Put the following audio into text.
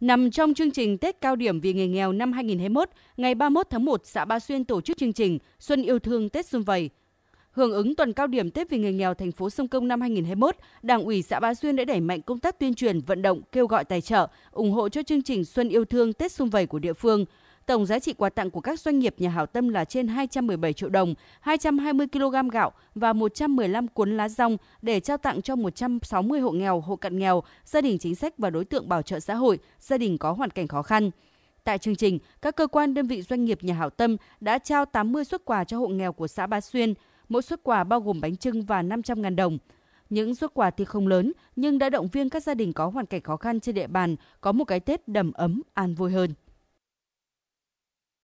Nằm trong chương trình Tết cao điểm vì người nghèo năm 2021, ngày 31 tháng 1, xã Ba Xuyên tổ chức chương trình Xuân yêu thương Tết xuân vầy. Hưởng ứng tuần cao điểm Tết vì người nghèo thành phố Sông Công năm 2021, Đảng ủy xã Ba Xuyên đã đẩy mạnh công tác tuyên truyền, vận động, kêu gọi tài trợ, ủng hộ cho chương trình Xuân yêu thương Tết xuân vầy của địa phương – Tổng giá trị quà tặng của các doanh nghiệp nhà hảo tâm là trên 217 triệu đồng, 220 kg gạo và 115 cuốn lá rong để trao tặng cho 160 hộ nghèo, hộ cận nghèo, gia đình chính sách và đối tượng bảo trợ xã hội, gia đình có hoàn cảnh khó khăn. Tại chương trình, các cơ quan đơn vị doanh nghiệp nhà hảo tâm đã trao 80 xuất quà cho hộ nghèo của xã Ba Xuyên, mỗi xuất quà bao gồm bánh trưng và 500.000 đồng. Những xuất quà thì không lớn nhưng đã động viên các gia đình có hoàn cảnh khó khăn trên địa bàn có một cái Tết đầm ấm, an vui hơn.